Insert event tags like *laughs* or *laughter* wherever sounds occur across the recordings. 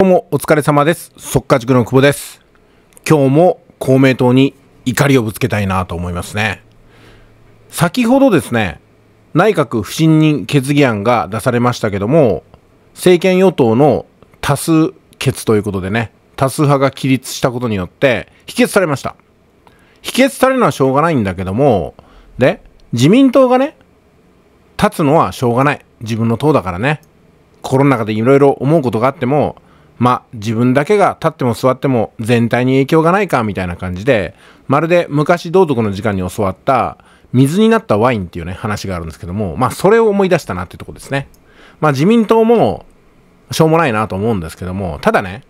どうもお疲れ様です。速稼塾の久保です。今日も公明党に怒りをぶつけたいなと思いますね。先ほどですね、内閣不信任決議案が出されましたけども、政権与党の多数決ということでね、多数派が起立したことによって否決されました。否決されるのはしょうがないんだけども、で、自民党がね、立つのはしょうがない。自分の党だからね。コロナ禍でいろいろ思うことがあっても、まあ自分だけが立っても座っても全体に影響がないかみたいな感じで、まるで昔道徳の時間に教わった水になったワインっていうね話があるんですけども、まあそれを思い出したなっていうとこですね。まあ自民党もしょうもないなと思うんですけども、ただね、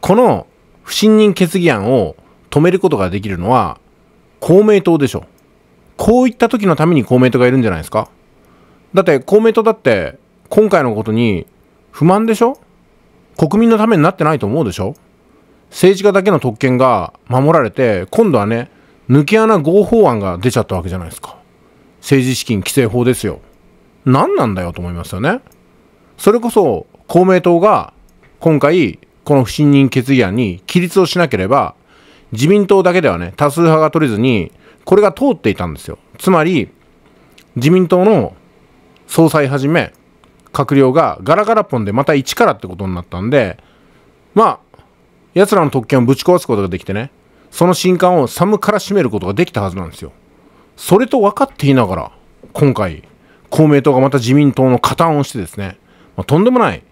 この不信任決議案を止めることができるのは公明党でしょ。こういった時のために公明党がいるんじゃないですかだって公明党だって今回のことに不満でしょ国民のためになってないと思うでしょ政治家だけの特権が守られて、今度はね、抜け穴合法案が出ちゃったわけじゃないですか。政治資金規正法ですよ。何なんだよと思いますよね。それこそ公明党が今回この不信任決議案に起立をしなければ自民党だけではね多数派が取れずにこれが通っていたんですよつまり自民党の総裁はじめ閣僚がガラガラポンでまた一からってことになったんで、まあ、奴らの特権をぶち壊すことができてね、その新刊をサムから締めることができたはずなんですよ。それと分かっていながら、今回、公明党がまた自民党の加担をしてですね、まあ、とんでもない、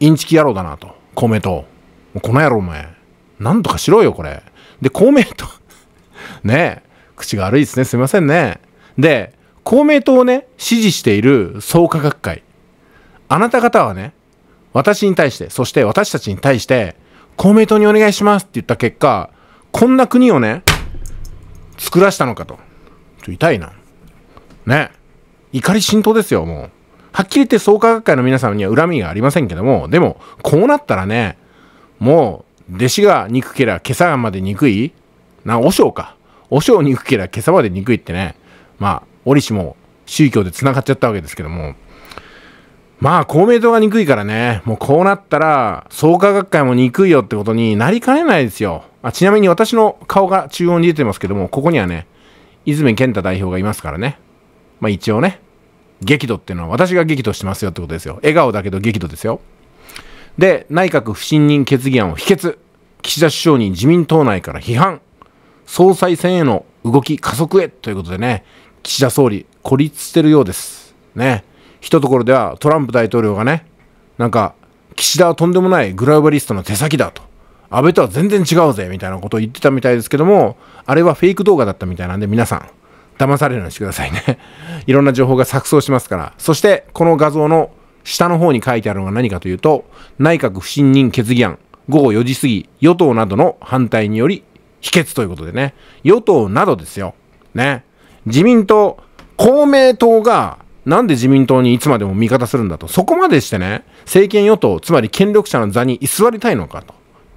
インチキ野郎だなと、公明党。もうこの野郎お前、なんとかしろよ、これ。で、公明党 *laughs* ねえ、口が悪いですね、すいませんね。で、公明党をね、支持している創価学会。あなた方はね、私に対して、そして私たちに対して、公明党にお願いしますって言った結果、こんな国をね、作らしたのかと。ちょ痛いな。ね。怒り浸透ですよ、もう。はっきり言って創価学会の皆さんには恨みがありませんけども、でも、こうなったらね、もう、弟子が憎けりゃ今朝まで憎いな、和尚か。和尚憎けりゃ今朝まで憎いってね、まあ、折しも宗教で繋がっちゃったわけですけども、まあ公明党が憎いからね、もうこうなったら、創価学会も憎いよってことになりかねないですよ。あちなみに私の顔が中央に出てますけども、ここにはね、泉健太代表がいますからね。まあ一応ね、激怒っていうのは私が激怒してますよってことですよ。笑顔だけど激怒ですよ。で、内閣不信任決議案を否決。岸田首相に自民党内から批判。総裁選への動き加速へということでね、岸田総理、孤立してるようです。ね。一ところではトランプ大統領がね、なんか、岸田はとんでもないグローバリストの手先だと。安倍とは全然違うぜみたいなことを言ってたみたいですけども、あれはフェイク動画だったみたいなんで皆さん、騙されるようにしてくださいね。*laughs* いろんな情報が錯綜しますから。そして、この画像の下の方に書いてあるのが何かというと、内閣不信任決議案、午後4時過ぎ、与党などの反対により否決ということでね。与党などですよ。ね。自民党、公明党がなんで自民党にいつまでも味方するんだと。そこまでしてね、政権与党、つまり権力者の座に居座りたいのかと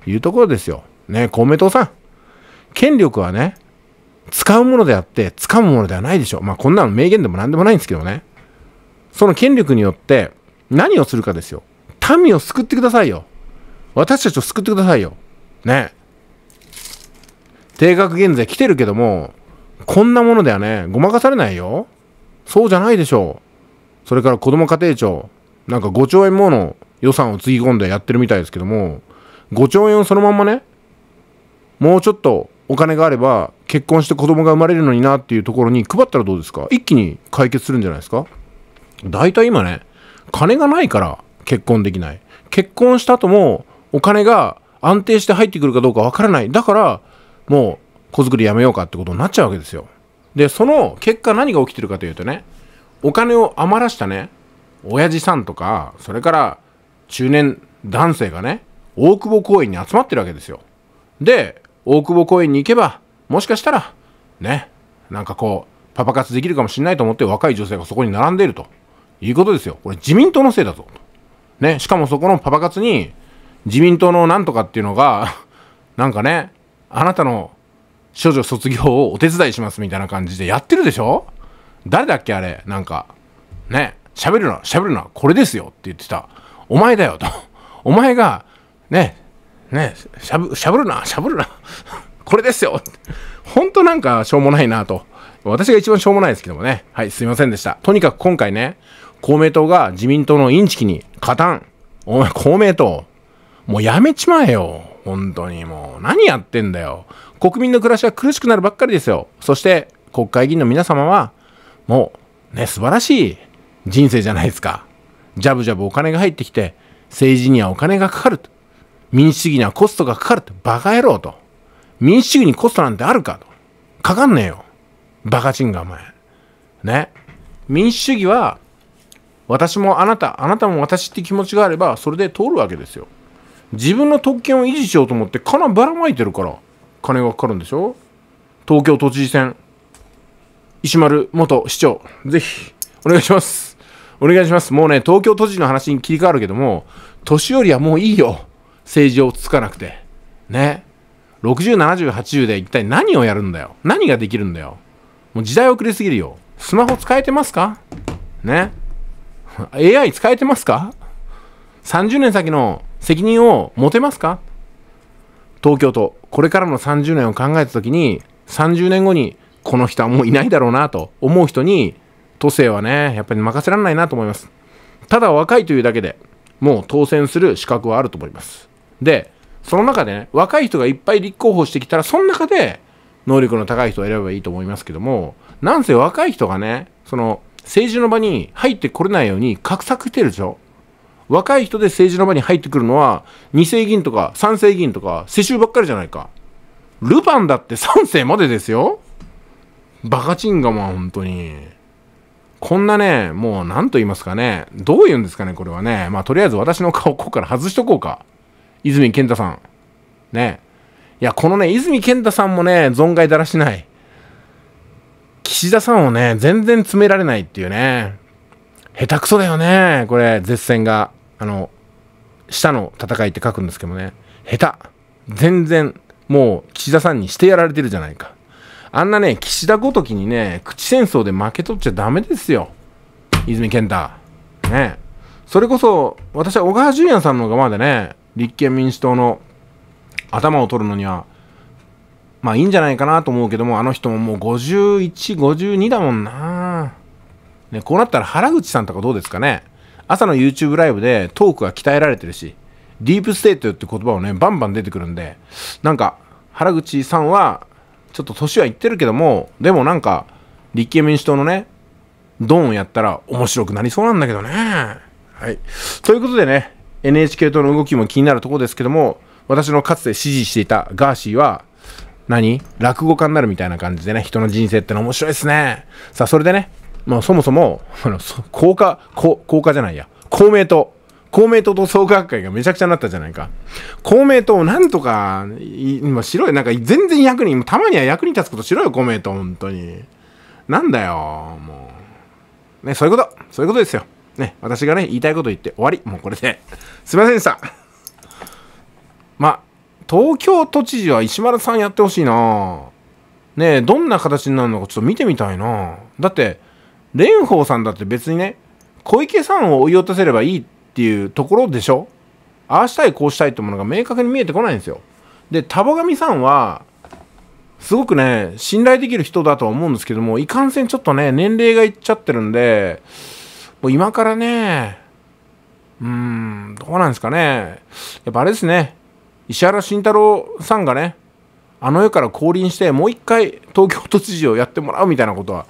いうところですよ。ね、公明党さん。権力はね、使うものであって、掴むものではないでしょう。まあ、こんなの名言でも何でもないんですけどね。その権力によって、何をするかですよ。民を救ってくださいよ。私たちを救ってくださいよ。ね。定額減税来てるけども、こんなものではね、ごまかされないよ。そうじゃないでしょう。それから子ども家庭庁、なんか5兆円もの予算をつぎ込んでやってるみたいですけども、5兆円をそのまんまね、もうちょっとお金があれば結婚して子供が生まれるのになっていうところに配ったらどうですか一気に解決するんじゃないですか大体今ね、金がないから結婚できない。結婚した後もお金が安定して入ってくるかどうかわからない。だから、もう子作りやめようかってことになっちゃうわけですよ。で、その結果何が起きてるかというとね、お金を余らしたね、親父さんとか、それから中年男性がね、大久保公園に集まってるわけですよ。で、大久保公園に行けば、もしかしたら、ね、なんかこう、パパ活できるかもしれないと思って若い女性がそこに並んでいるということですよ。これ自民党のせいだぞ。ね、しかもそこのパパ活に自民党のなんとかっていうのが、*laughs* なんかね、あなたの処女卒業をお手伝いしますみたいな感じでやってるでしょ誰だっけあれなんか、ね、喋るな、喋るな、これですよって言ってた。お前だよと。*laughs* お前が、ね、ね、しゃぶ、しゃぶるな、しゃぶるな。*laughs* これですよ。ほんとなんかしょうもないなと。私が一番しょうもないですけどもね。はい、すいませんでした。とにかく今回ね、公明党が自民党のインチキに加担。お前、公明党。もうやめちまえよ。本当にもう。何やってんだよ。国民の暮らしは苦しくなるばっかりですよ。そして国会議員の皆様は、もうね、素晴らしい人生じゃないですか。ジャブジャブお金が入ってきて、政治にはお金がかかると。民主主義にはコストがかかると。バカ野郎と。民主主義にコストなんてあるかと。かかんねえよ。バカチンがお前。ね。民主主義は、私もあなた、あなたも私って気持ちがあれば、それで通るわけですよ。自分の特権を維持しようと思って、金ばらまいてるから。金がかかるんでしょ東京都知事選、石丸元市長、ぜひ、お願いします。お願いします。もうね、東京都知事の話に切り替わるけども、年寄りはもういいよ。政治をつかなくて。ね。60、70、80で一体何をやるんだよ。何ができるんだよ。もう時代遅れすぎるよ。スマホ使えてますかね。AI 使えてますか ?30 年先の責任を持てますか東京都これからの30年を考えた時に30年後にこの人はもういないだろうなと思う人に都政はねやっぱり任せられないなと思いますただ若いというだけでもう当選する資格はあると思いますでその中でね若い人がいっぱい立候補してきたらその中で能力の高い人を選べばいいと思いますけどもなんせ若い人がねその政治の場に入ってこれないように画策してるでしょ若い人で政治の場に入ってくるのは、二世議員とか三世議員とか、世襲ばっかりじゃないか。ルパンだって三世までですよ。バカチンガマン、本当に。こんなね、もう何と言いますかね、どう言うんですかね、これはね。まあ、とりあえず私の顔、ここから外しとこうか。泉健太さん。ね。いや、このね、泉健太さんもね、存外だらしない。岸田さんをね、全然詰められないっていうね。下手くそだよね、これ、絶戦が。あの、下の戦いって書くんですけどね、下手全然、もう岸田さんにしてやられてるじゃないか。あんなね、岸田ごときにね、口戦争で負け取っちゃダメですよ。泉健太。ね。それこそ、私は小川淳也さんの側がまね、立憲民主党の頭を取るのには、まあいいんじゃないかなと思うけども、あの人ももう51、52だもんな。ね、こうなったら原口さんとかどうですかね。朝の YouTube ライブでトークが鍛えられてるし、ディープステートって言葉をね、バンバン出てくるんで、なんか、原口さんは、ちょっと年はいってるけども、でもなんか、立憲民主党のね、ドンをやったら面白くなりそうなんだけどね。はい。ということでね、NHK 党の動きも気になるところですけども、私のかつて支持していたガーシーは、何落語家になるみたいな感じでね、人の人生っての面白いですね。さあ、それでね、まあ、そもそも、あの、高架、高、高架じゃないや、公明党。公明党と創価学会がめちゃくちゃになったじゃないか。公明党をなんとか、今しろよ。なんか全然役に、たまには役に立つことしろよ、公明党、本当に。なんだよ、もう。ね、そういうこと。そういうことですよ。ね、私がね、言いたいこと言って終わり。もうこれで。すいませんでした。まあ、東京都知事は石丸さんやってほしいなねどんな形になるのかちょっと見てみたいなだって、蓮舫さんだって別にね、小池さんを追い落とせればいいっていうところでしょああしたい、こうしたいってものが明確に見えてこないんですよ。で、田母神さんは、すごくね、信頼できる人だとは思うんですけども、いかんせんちょっとね、年齢がいっちゃってるんで、もう今からね、うーん、どうなんですかね。やっぱあれですね、石原慎太郎さんがね、あの世から降臨して、もう一回東京都知事をやってもらうみたいなことは、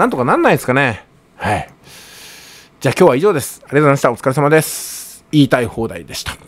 なんとかなんないですかね。はい。じゃあ今日は以上です。ありがとうございました。お疲れ様です。言いたい放題でした。